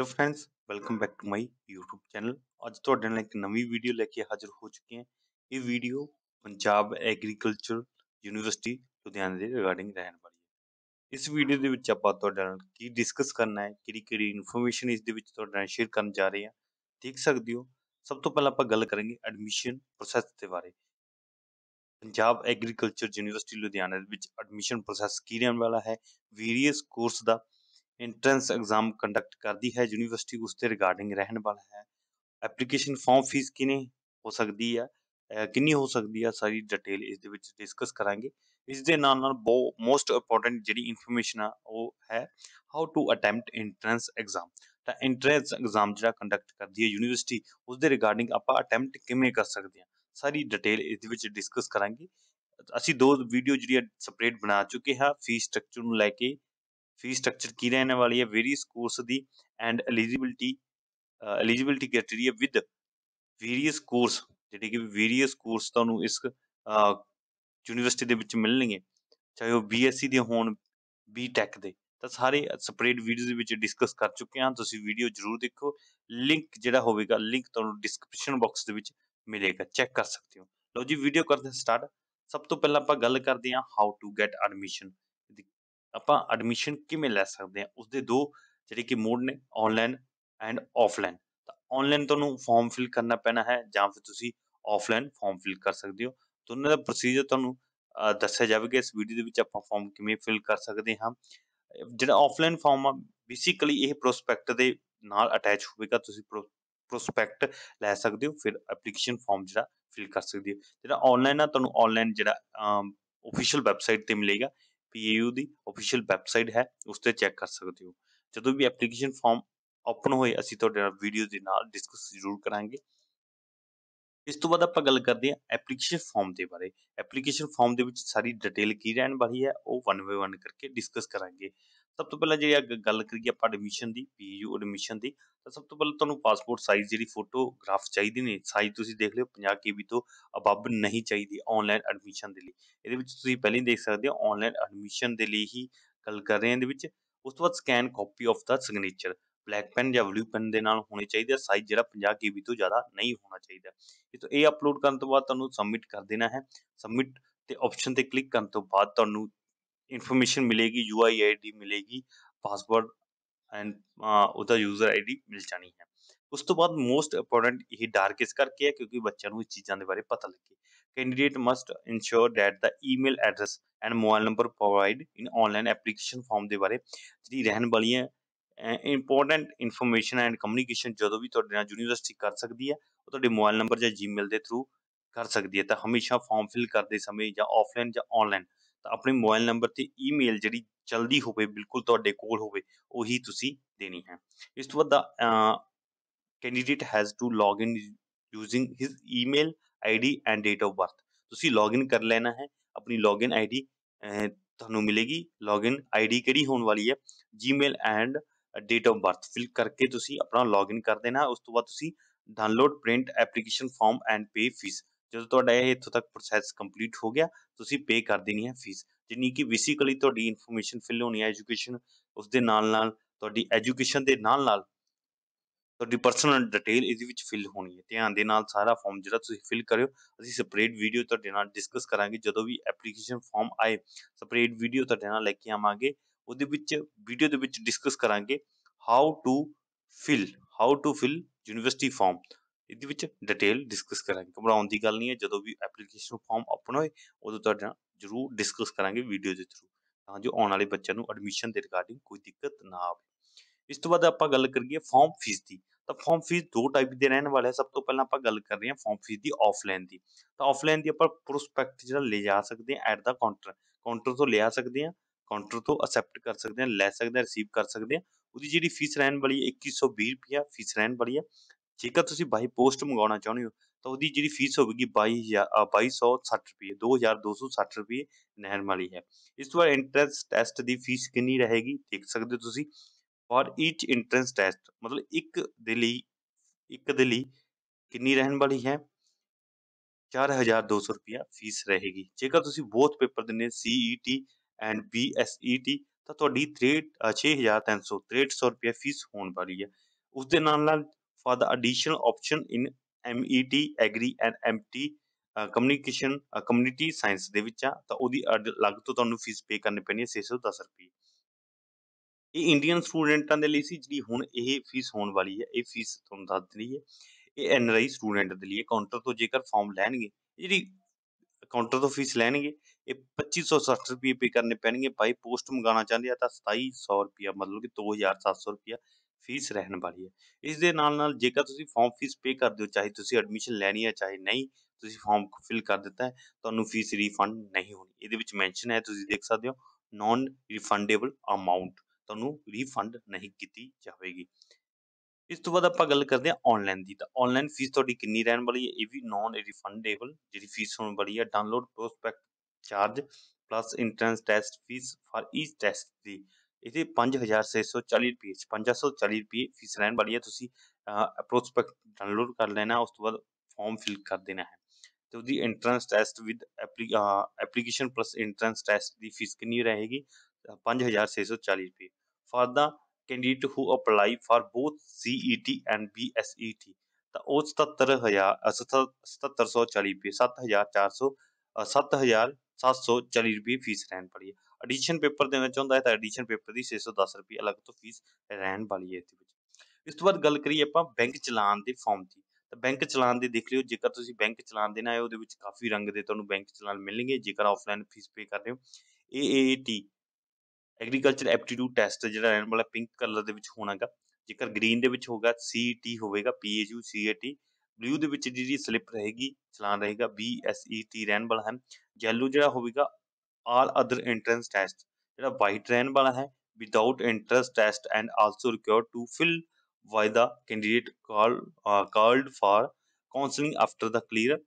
hello friends welcome back to my YouTube channel ਅੱਜ ਤੁਹਾਡੇ ਨਾਲ ਇੱਕ ਨਵੀਂ ਵੀਡੀਓ ਲੈ ਕੇ ਹਾਜ਼ਰ ਹੋ ਚੁੱਕੇ ਹਾਂ ਇਹ video Punjab agriculture university Ludhiana ਦੇ ਰਿਗਾਰਡਿੰਗ ਰਹਿਣ ਵਾਲੀ ਹੈ ਇਸ ਵੀਡੀਓ ਦੇ ਵਿੱਚ ਆਪਾਂ ਤੁਹਾਡੇ ਨਾਲ ਕੀ ਡਿਸਕਸ ਕਰਨਾ ਹੈ ਕਿਹੜੀ ਕਿਹੜੀ ਇਨਫੋਰਮੇਸ਼ਨ ਇਸ ਦੇ ਵਿੱਚ ਤੁਹਾਡੇ ਨਾਲ ਸ਼ੇਅਰ ਕਰਨ ਜਾ ਰਹੇ ਹਾਂ ਦੇਖ ਸਕਦੇ ਹੋ ਸਭ ਤੋਂ ਪਹਿਲਾਂ ਆਪਾਂ ਗੱਲ ਕਰਾਂਗੇ ਐਡਮਿਸ਼ਨ ਪ੍ਰੋਸੈਸ ਦੇ ਬਾਰੇ ਪੰਜਾਬ ਐਗਰੀਕਲਚਰ ਯੂਨੀਵਰਸਿਟੀ ਲੁਧਿਆਣਾ ਦੇ ਵਿੱਚ ਐਡਮਿਸ਼ਨ ਪ੍ਰੋਸੈਸ ਕੀ ਰਹਿਣ ਵਾਲਾ ਹੈ ਵੇਰੀਅਸ ਕੋਰਸ ਦਾ ਇੰਟਰੈਂਸ ਐਗਜ਼ਾਮ ਕੰਡਕਟ ਕਰਦੀ ਹੈ ਯੂਨੀਵਰਸਿਟੀ ਉਸ ਦੇ ਰਿਗਾਰਡਿੰਗ ਰਹਿਣ ਵਾਲਾ ਹੈ ਐਪਲੀਕੇਸ਼ਨ ਫਾਰਮ ਫੀਸ ਕਿੰਨੀ ਹੋ ਸਕਦੀ ਹੈ ਕਿੰਨੀ ਹੋ ਸਕਦੀ ਹੈ ਸਾਰੀ ਡਿਟੇਲ ਇਸ ਦੇ ਵਿੱਚ ਡਿਸਕਸ ਕਰਾਂਗੇ ਇਸ ਦੇ ਨਾਲ ਨਾਲ ਬਹੁਤ ਮੋਸਟ ਇੰਪੋਰਟੈਂਟ ਜਿਹੜੀ ਇਨਫੋਰਮੇਸ਼ਨ ਆ ਉਹ ਹੈ how to attempt entrance exam ਤਾਂ ਇੰਟਰੈਂਸ ਐਗਜ਼ਾਮ ਜਿਹੜਾ ਕੰਡਕਟ ਕਰਦੀ ਹੈ ਯੂਨੀਵਰਸਿਟੀ ਉਸ ਦੇ ਰਿਗਾਰਡਿੰਗ ਆਪਾਂ ਅਟੈਂਪਟ ਕਿਵੇਂ ਕਰ ਸਕਦੇ ਹਾਂ ਸਾਰੀ ਡਿਟੇਲ ਇਸ ਦੇ ਵਿੱਚ ਡਿਸਕਸ ਕਰਾਂਗੇ ਅਸੀਂ ਦੋ ਵੀਡੀਓ ਜਿਹੜੀ ਸਪਰੇਟ ਬਣਾ ਚੁੱਕੇ ਹਾਂ ਫੀਸ ਸਟਰਕਚਰ ਨੂੰ ਲੈ ਕੇ फी ਸਟਰਕਚਰ ਕੀ ਰਹਿਣ ਵਾਲੀ ਹੈ ਵੇਰੀਅਸ ਕੋਰਸ ਦੀ and eligibility eligibility criteria with various course ਜਿਹੜੇ ਕਿ ਵੇਰੀਅਸ ਕੋਰਸ ਤੁਹਾਨੂੰ ਇਸ ਯੂਨੀਵਰਸਿਟੀ ਦੇ ਵਿੱਚ ਮਿਲਣਗੇ ਚਾਹੇ ਉਹ ਬੀਐਸਸੀ ਦੇ ਹੋਣ ਬੀਟੈਕ ਦੇ ਤਾਂ ਸਾਰੇ ਸਪਰੇਡ ਵੀਡੀਓਜ਼ ਦੇ ਵਿੱਚ ਡਿਸਕਸ ਕਰ ਚੁੱਕੇ ਹਾਂ ਤੁਸੀਂ ਵੀਡੀਓ ਜਰੂਰ ਦੇਖੋ ਲਿੰਕ ਜਿਹੜਾ ਹੋਵੇਗਾ ਲਿੰਕ ਤੁਹਾਨੂੰ ਡਿਸਕ੍ਰਿਪਸ਼ਨ ਬਾਕਸ ਦੇ ਵਿੱਚ ਮਿਲੇਗਾ ਚੈੱਕ ਕਰ ਸਕਦੇ ਹੋ ਲਓ ਜੀ ਵੀਡੀਓ ਕਰਦੇ ਹਾਂ ਸਟਾਰਟ ਸਭ ਤੋਂ ਪਹਿਲਾਂ ਆਪਾਂ ਗੱਲ ਕਰਦੇ ਹਾਂ ਹਾਊ ਟੂ ਗੈਟ ਐਡਮਿਸ਼ਨ ਆਪਾਂ ਐਡਮਿਸ਼ਨ ਕਿਵੇਂ ਲੈ ਸਕਦੇ ਹਾਂ ਉਸ ਦੇ ਦੋ ਜਿਹੜੇ ਕਿ ਮੋਡ ਨੇ ਆਨਲਾਈਨ ਐਂਡ ਆਫਲਾਈਨ ਤਾਂ ਆਨਲਾਈਨ ਤੁਹਾਨੂੰ ਫਾਰਮ ਫਿਲ ਕਰਨਾ ਪੈਣਾ ਹੈ ਜਾਂ ਫਿਰ ਤੁਸੀਂ ਆਫਲਾਈਨ ਫਾਰਮ ਫਿਲ ਕਰ ਸਕਦੇ ਹੋ ਦੋਨਾਂ ਦਾ ਪ੍ਰੋਸੀਜਰ ਤੁਹਾਨੂੰ ਦੱਸਿਆ ਜਾਵੇਗਾ ਇਸ ਵੀਡੀਓ ਦੇ ਵਿੱਚ ਆਪਾਂ ਫਾਰਮ ਕਿਵੇਂ ਫਿਲ ਕਰ ਸਕਦੇ ਹਾਂ ਜਿਹੜਾ ਆਫਲਾਈਨ ਫਾਰਮ ਆ ਬੇਸਿਕਲੀ ਇਹ ਪ੍ਰੋਸਪੈਕਟ ਦੇ ਨਾਲ ਅਟੈਚ ਹੋਵੇਗਾ ਤੁਸੀਂ ਪ੍ਰੋਸਪੈਕਟ ਲੈ ਸਕਦੇ ਹੋ ਫਿਰ ਐਪਲੀਕੇਸ਼ਨ ਫਾਰਮ ਜਿਹੜਾ ਫਿਲ ਕਰ ਸਕਦੇ ਹੋ ਜਿਹੜਾ ਆਨਲਾਈਨ ਆ ਤੁਹਾਨੂੰ ਆਨਲਾਈਨ ਜਿਹੜਾ ਅਫੀਸ਼ੀਅਲ ਵੈਬਸਾਈਟ ਤੇ ਮਿਲੇਗਾ ਪੀਯੂ ਦੀ ਅਫੀਸ਼ੀਅਲ ਵੈਬਸਾਈਟ ਹੈ ਉਸ ਤੇ ਚੈੱਕ ਕਰ ਸਕਦੇ ਹੋ ਜਦੋਂ ਵੀ ਐਪਲੀਕੇਸ਼ਨ ਫਾਰਮ ਓਪਨ ਹੋਏ ਅਸੀਂ ਤੁਹਾਡੇ ਨਾਲ ਵੀਡੀਓ ਦੇ ਨਾਲ ਡਿਸਕਸ ਜ਼ਰੂਰ ਕਰਾਂਗੇ ਇਸ ਤੋਂ ਬਾਅਦ ਆਪਾਂ ਗੱਲ ਕਰਦੇ ਹਾਂ ਐਪਲੀਕੇਸ਼ਨ ਫਾਰਮ ਦੇ ਬਾਰੇ ਐਪਲੀਕੇਸ਼ਨ ਫਾਰਮ ਦੇ ਵਿੱਚ ਸਾਰੀ ਡਿਟੇਲ ਕੀ ਰਹਿਣ ਵਾਲੀ ਹੈ ਉਹ ਵਨ ਬਾਈ ਵਨ ਕਰਕੇ ਡਿਸਕਸ ਕਰਾਂਗੇ ਸਭ ਤੋਂ ਪਹਿਲਾਂ ਜੇ ਗੱਲ ਕਰੀਏ ਆਪਾਂ ਐਡਮਿਸ਼ਨ ਦੀ ਪੀਯੂ ਐਡਮਿਸ਼ਨ ਦੀ ਤਾਂ ਸਭ ਤੋਂ ਪਹਿਲਾਂ ਤੁਹਾਨੂੰ ਪਾਸਪੋਰਟ ਸਾਈਜ਼ ਜਿਹੜੀ ਫੋਟੋਗ੍ਰਾਫ ਚਾਹੀਦੀ ਨੇ ਸਾਈਜ਼ ਤੁਸੀਂ ਦੇਖ ਲਿਓ 50 ਕੇਬੀ ਤੋਂ ਅਬਵ ਨਹੀਂ ਚਾਹੀਦੀ ਆਨਲਾਈਨ ਐਡਮਿਸ਼ਨ ਦੇ ਲਈ ਇਹਦੇ ਵਿੱਚ ਤੁਸੀਂ ਪਹਿਲਾਂ ਹੀ ਦੇਖ ਸਕਦੇ ਹੋ ਆਨਲਾਈਨ ਐਡਮਿਸ਼ਨ ਦੇ ਲਈ ਹੀ ਗੱਲ ਕਰ ਰਹੇ ਹਾਂ ਇਹਦੇ ਵਿੱਚ ਉਸ ਤੋਂ ਬਾਅਦ scan copy of the signature black pen ਜਾਂ ਬਲੂ ਪੈਨ ਦੇ ਨਾਲ ਹੋਣੇ ਚਾਹੀਦੇ ਆ ਸਾਈਜ਼ ਜਿਹੜਾ 50 ਕੇਬੀ ਤੋਂ ਜ਼ਿਆਦਾ ਨਹੀਂ ਹੋਣਾ ਚਾਹੀਦਾ ਇਹ ਤੋਂ ਇਹ ਅਪਲੋਡ ਕਰਨ ਤੋਂ ਬਾਅਦ ਤੁਹਾਨੂੰ ਸਬਮਿਟ ਕਰ ਦੇਣਾ ਹੈ ਸਬਮਿਟ ਤੇ ਆਪਸ਼ਨ ਤੇ ਕਲਿੱਕ ਕਰਨ ਤੋਂ ਬਾਅਦ ਤੁਹਾਨੂੰ ਮਿਲੇਗੀ ਯੂ ਆਈ ਆਈ ਡੀ ਮਿਲੇਗੀ ਪਾਸਵਰਡ ਐਂਡ ਉਹਦਾ ਯੂਜ਼ਰ ਆਈਡੀ ਮਿਲ ਜਾਣੀ ਹੈ ਉਸ ਤੋਂ ਬਾਅਦ ਮੋਸਟ ਇੰਪੋਰਟੈਂਟ ਇਹ ਡਾਰਕ ਇਸ ਕਰਕੇ ਹੈ ਕਿਉਂਕਿ ਬੱਚਿਆਂ ਨੂੰ ਇਸ ਚੀਜ਼ਾਂ ਦੇ ਬਾਰੇ ਪਤਾ ਲੱਗੇ candidate must ensure that the email address and mobile number provide in online application form ਦੇ ਬਾਰੇ ਜਿਹੜੀ ਰਹਿਣ ਵਾਲੀ ਹੈ ਇੰਪੋਰਟੈਂਟ ਇਨਫੋਰਮੇਸ਼ਨ ਐਂਡ ਕਮਿਊਨੀਕੇਸ਼ਨ ਜਦੋਂ ਵੀ ਤੁਹਾਡੇ ਨਾਲ ਯੂਨੀਵਰਸਿਟੀ ਕਰ ਸਕਦੀ ਹੈ ਉਹ ਤੁਹਾਡੇ ਮੋਬਾਈਲ ਨੰਬਰ ਜਾਂ ਜੀਮੇਲ ਦੇ ਥਰੂ ਕਰ ਸਕਦੀ ਹੈ ਤਾਂ ਹਮੇਸ਼ਾ ਫਾਰਮ ਫਿਲ ਕਰਦੇ ਸਮੇਂ ਜਾਂ ਆਫਲਾਈਨ ਜਾਂ ਆਨਲਾਈਨ ਤਾਂ ਆਪਣੇ ਮੋਬਾਈਲ ਨੰਬਰ ਤੇ ਈਮੇਲ ਜਿਹੜੀ ਜਲਦੀ ਹੋਵੇ ਬਿਲਕੁਲ ਤੁਹਾਡੇ ਕੋਲ ਹੋਵੇ ਉਹੀ ਤੁਸੀਂ ਦੇਣੀ ਹੈ ਇਸ ਤੋਂ ਬਾਅਦ the candidate has to log in using his email ID and date of birth ਤੁਸੀਂ ਲੌਗ ਇਨ ਕਰ ਲੈਣਾ ਹੈ ਆਪਣੀ ਲੌਗ ਇਨ ਆਈਡੀ ਤੁਹਾਨੂੰ ਮਿਲੇਗੀ ਲੌਗ ਇਨ ਆਈਡੀ ਕਿਹੜੀ ਹੋਣ ਵਾਲੀ ਹੈ Gmail and date of birth fill ਕਰਕੇ ਤੁਸੀਂ ਆਪਣਾ ਲੌਗ ਇਨ ਕਰ ਦੇਣਾ ਉਸ ਤੋਂ ਬਾਅਦ ਤੁਸੀਂ download print application form and pay fees ਜਦੋਂ ਤੁਹਾਡਾ ਇਹ ਇੱਥੋਂ ਤੱਕ ਪ੍ਰੋਸੈਸ ਕੰਪਲੀਟ ਹੋ ਗਿਆ ਤੁਸੀਂ ਪੇ ਕਰ ਦੇਣੀ ਹੈ ਫੀਸ ਜਿੰਨੀ ਕਿ ਬੇਸਿਕਲੀ ਤੁਹਾਡੀ ਇਨਫੋਰਮੇਸ਼ਨ ਫਿਲ ਹੋਣੀ ਹੈ ਐਜੂਕੇਸ਼ਨ ਉਸ ਦੇ ਨਾਲ ਨਾਲ ਤੁਹਾਡੀ ਐਜੂਕੇਸ਼ਨ ਦੇ ਨਾਲ ਨਾਲ ਤੁਹਾਡੀ ਪਰਸਨਲ ਡਿਟੇਲ ਇਹਦੇ ਵਿੱਚ ਫਿਲ ਹੋਣੀ ਹੈ ਧਿਆਨ ਦੇ ਨਾਲ ਸਾਰਾ ਫਾਰਮ ਜਿਹੜਾ ਤੁਸੀਂ ਫਿਲ ਕਰਿਓ ਅਸੀਂ ਸਪਰੇਡ ਵੀਡੀਓ ਤੁਹਾਡੇ ਨਾਲ ਡਿਸਕਸ ਕਰਾਂਗੇ ਜਦੋਂ ਵੀ ਐਪਲੀਕੇਸ਼ਨ ਫਾਰਮ ਆਏ ਸਪਰੇਡ ਵੀਡੀਓ ਤੁਹਾਡੇ ਨਾਲ ਲੈ ਕੇ ਆਵਾਂਗੇ ਉਹਦੇ ਵਿੱਚ ਵੀਡੀਓ ਦੇ ਵਿੱਚ ਡਿਸਕਸ ਕਰਾਂਗੇ how to fill how to fill university form ਇਹਦੇ ਵਿੱਚ ਡਿਟੇਲ ਡਿਸਕਸ ਕਰਾਂਗੇ ਘਬਰਾਉਣ ਦੀ ਗੱਲ ਨਹੀਂ ਹੈ ਜਦੋਂ ਵੀ ਐਪਲੀਕੇਸ਼ਨ ਫਾਰਮ ਓਪਨ ਹੋਏ ਉਦੋਂ ਤੁਹਾਡਾ ਜ਼ਰੂਰ ਡਿਸਕਸ ਕਰਾਂਗੇ ਵੀਡੀਓ ਦੇ ਥਰੂ ਤਾਂ ਜੋ ਆਉਣ ਵਾਲੇ ਬੱਚਿਆਂ ਨੂੰ ਐਡਮਿਸ਼ਨ ਦੇ ਰਿਗਾਰਡਿੰਗ ਕੋਈ ਦਿੱਕਤ ਨਾ ਆਵੇ ਇਸ ਤੋਂ ਬਾਅਦ ਆਪਾਂ ਗੱਲ ਕਰੀਏ ਫਾਰਮ ਫੀਸ ਦੀ ਤਾਂ ਫਾਰਮ ਫੀਸ ਦੋ ਟਾਈਪ ਦੇ ਰਹਿਣ ਵਾਲੇ ਆ ਸਭ ਤੋਂ ਪਹਿਲਾਂ ਆਪਾਂ ਗੱਲ ਕਰ ਰਹੇ ਹਾਂ ਫਾਰਮ ਫੀਸ ਦੀ ਆਫਲਾਈਨ ਦੀ ਤਾਂ ਆਫਲਾਈਨ ਦੀ ਆਪਾਂ ਪ੍ਰੋਸਪੈਕਟ ਜਿਹੜਾ ਲੈ ਜਾ ਸਕਦੇ ਆ ਐਟ ਦਾ ਕਾਊਂਟਰ ਕਾਊਂਟਰ ਤੋਂ ਲਿਆ ਸਕਦੇ ਆ ਕਾਊਂਟਰ ਤੋਂ ਅਸੈਪਟ ਕਰ ਸਕਦੇ ਆ ਲੈ ਸਕਦੇ ਆ ਰਿਸੀਵ ਕਰ ਸਕਦੇ ਆ ਉਹਦੀ ਜਿਹੜੀ ਫੀਸ ਰਹਿਣ ਵਾਲੀ 2120 ਰੁਪਿਆ ਫੀਸ ਰਹਿਣ ਵਾਲੀ ਆ ਜੇਕਰ ਤੁਸੀਂ ਬਾਈ ਪੋਸਟ ਮੰਗਾਉਣਾ ਚਾਹੁੰਦੇ ਹੋ ਤਾਂ ਉਹਦੀ ਜਿਹੜੀ ਫੀਸ ਹੋਵੇਗੀ 2260 ਰੁਪਏ 2260 ਰੁਪਏ ਨਹਿਰ ਵਾਲੀ ਹੈ ਇਸ ਤੋਂ ਬਾਅਦ ਇੰਟਰੈਂਸ ਟੈਸਟ ਦੀ ਫੀਸ ਕਿੰਨੀ ਰਹੇਗੀ ਦੇਖ ਸਕਦੇ ਹੋ ਤੁਸੀਂ ਫॉर ਈਚ ਇੰਟਰੈਂਸ ਟੈਸਟ ਮਤਲਬ ਇੱਕ ਦੇ ਲਈ ਇੱਕ ਦੇ ਲਈ ਕਿੰਨੀ ਰਹਿਣ ਵਾਲੀ ਹੈ 4200 ਰੁਪਿਆ ਫੀਸ ਰਹੇਗੀ ਜੇਕਰ ਤੁਸੀਂ ਬੋਥ ਪੇਪਰ ਦਿੰਨੇ ਸੀਈਟੀ ਐਂਡ ਬੀਐਸਈਟੀ ਤਾਂ ਤੁਹਾਡੀ 6300 6300 ਰੁਪਿਆ ਫੀਸ ਹੋਣ ਵਾਲੀ ਹੈ ਉਸ ਦੇ ਨਾਲ ਨਾਲ for the additional option in MET Agri and MT communication community science ਦੇ ਵਿੱਚ ਆ ਤਾਂ ਉਹਦੀ ਅਲੱਗ ਤੋਂ ਤੁਹਾਨੂੰ ਫੀਸ ਪੇ ਕਰਨੀ ਪੈਣੀ ਹੈ 610 ਰੁਪਏ ਇਹ ਇੰਡੀਅਨ ਸਟੂਡੈਂਟਾਂ ਦੇ ਲਈ ਸੀ ਜਿਹੜੀ ਹੁਣ ਇਹ ਫੀਸ ਹੋਣ ਵਾਲੀ ਹੈ ਇਹ ਫੀਸ ਤੁਹਾਨੂੰ ਦੱਸ ਦਿੰਦੀ ਹੈ ਇਹ ਐਨਆਰਆਈ ਸਟੂਡੈਂਟ ਦੇ ਲਈ ਕਾਊਂਟਰ ਤੋਂ ਜੇਕਰ ਫਾਰਮ ਲੈਣਗੇ ਜਿਹੜੀ ਕਾਊਂਟਰ ਤੋਂ ਫੀਸ ਲੈਣਗੇ ਇਹ 2560 ਰੁਪਏ ਪੇ ਕਰਨੇ ਪੈਣਗੇ ਭਾਈ ਪੋਸਟ ਮੰਗਾਣਾ ਚਾਹੁੰਦੇ ਆ ਤਾਂ 2700 ਰੁਪਏ ਮਤਲਬ ਕਿ 2700 ਰੁਪਏ ਫੀਸ ਰਹਿਣ ਵਾਲੀ ਹੈ ਇਸ ਦੇ ਨਾਲ ਨਾਲ ਜੇਕਰ ਤੁਸੀਂ ਫਾਰਮ ਫੀਸ ਪੇ ਕਰਦੇ ਹੋ ਚਾਹੇ ਤੁਸੀਂ ਐਡਮਿਸ਼ਨ ਲੈਣੀ ਹੈ ਚਾਹੇ ਨਹੀਂ ਤੁਸੀਂ ਫਾਰਮ ਫਿਲ ਕਰ ਦਿੱਤਾ ਹੈ ਤੁਹਾਨੂੰ ਫੀਸ ਰੀਫੰਡ ਨਹੀਂ ਹੋਣੀ ਇਹਦੇ ਵਿੱਚ ਮੈਂਸ਼ਨ ਹੈ ਤੁਸੀਂ ਦੇਖ ਸਕਦੇ ਹੋ ਨਾਨ ਰੀਫੰਡੇਬਲ ਅਮਾਉਂਟ ਤੁਹਾਨੂੰ ਰੀਫੰਡ ਨਹੀਂ ਕੀਤੀ ਜਾਵੇਗੀ ਇਸ ਤੋਂ ਬਾਅਦ ਆਪਾਂ ਗੱਲ ਕਰਦੇ ਹਾਂ ਆਨਲਾਈਨ ਦੀ ਤਾਂ ਆਨਲਾਈਨ ਫੀਸ ਤੁਹਾਡੀ ਕਿੰਨੀ ਰਹਿਣ ਵਾਲੀ ਹੈ ਇਹ ਵੀ ਨਾਨ ਰੀਫੰਡੇਬਲ ਜਿਹੜੀ ਫੀਸ ਹੋਣ ਵਾਲੀ ਹੈ download prospect charge plus entrance test fees for each test ਦੀ ਇਹਦੇ 5640 ਰੁਪਏ 5640 ਰੁਪਏ ਫੀਸ ਲੈਣ ਵਾਲੀ ਹੈ ਤੁਸੀਂ ਅਪਰੋਸਪੈਕਟ ਡਾਊਨਲੋਡ ਕਰ ਲੈਣਾ ਉਸ ਤੋਂ ਬਾਅਦ ਫਾਰਮ ਫਿਲ ਕਰ ਦੇਣਾ ਹੈ ਤੇ ਉਹਦੀ entrance test with application plus entrance test ਦੀ ਫੀਸ ਕਿੰਨੀ ਰਹੇਗੀ 5640 ਰੁਪਏ for the candidate who apply for both CET and BSET ਤਾਂ ਉਹ 77000 7740 ਰੁਪਏ 7400 7740 ਰੁਪਏ ਫੀਸ ਰਹਿਣ ਪੜੀ ਐਡੀਸ਼ਨ ਪੇਪਰ ਦੇਣਾ ਚਾਹੁੰਦਾ ਹੈ ਤਾਂ ਐਡੀਸ਼ਨ ਪੇਪਰ ਦੀ 610 ਰੁਪਏ ਅਲੱਗ ਤੋਂ ਫੀਸ ਰਹਿਣ ਵਾਲੀ ਹੈ ਇਸ ਵਿੱਚ ਇਸ ਤੋਂ ਬਾਅਦ ਗੱਲ ਕਰੀਏ ਆਪਾਂ ਬੈਂਕ ਚਲਾਨ ਦੇ ਫਾਰਮ ਦੀ ਤਾਂ ਬੈਂਕ ਚਲਾਨ ਦੇ ਦੇਖ ਲਿਓ ਜੇਕਰ ਤੁਸੀਂ ਬੈਂਕ ਚਲਾਨ ਦੇਣਾ ਹੈ ਉਹਦੇ ਵਿੱਚ ਕਾਫੀ ਰੰਗ ਦੇ ਤੁਹਾਨੂੰ ਬੈਂਕ ਚਲਾਨ ਮਿਲਣਗੇ ਜੇਕਰ ਆਫਲਾਈਨ ਫੀਸ ਪੇ ਕਰ ਰਹੇ ਹੋ ਏਏਟੀ ਐਗਰੀਕਲਚਰ ਐਪਟੀਟਿਊਡ ਟੈਸਟ ਜਿਹੜਾ ਰਹਿਣ ਵਾਲਾ ਪਿੰਕ ਕਲਰ ਦੇ ਵਿੱਚ ਹੋਣਾਗਾ ਜੇਕਰ ਗ੍ਰੀਨ ਦੇ ਵਿੱਚ ਹੋਗਾ ਸੀਟੀ e ਹੋਵੇਗਾ ਪੀਐਚਯੂ ਸੀਏਟੀ ਬਲੂ ਦੇ ਵਿੱਚ ਜਿਹੜੀ ਸਲਿੱਪ ਰਹੇਗੀ ਚਲਾਨ ਰਹੇਗਾ ਬੀਐਸਈਟੀ e ਰਹਿਣ ਵਾਲਾ ਹੈ ਜੈਲੂ ਜਿਹੜਾ ਹੋਵੇਗਾ all other entrance tests ਜਿਹੜਾ white ਰਹਿਣ ਵਾਲਾ ਹੈ without entrance test and also required to fill by the candidate call uh, called for counseling after the clear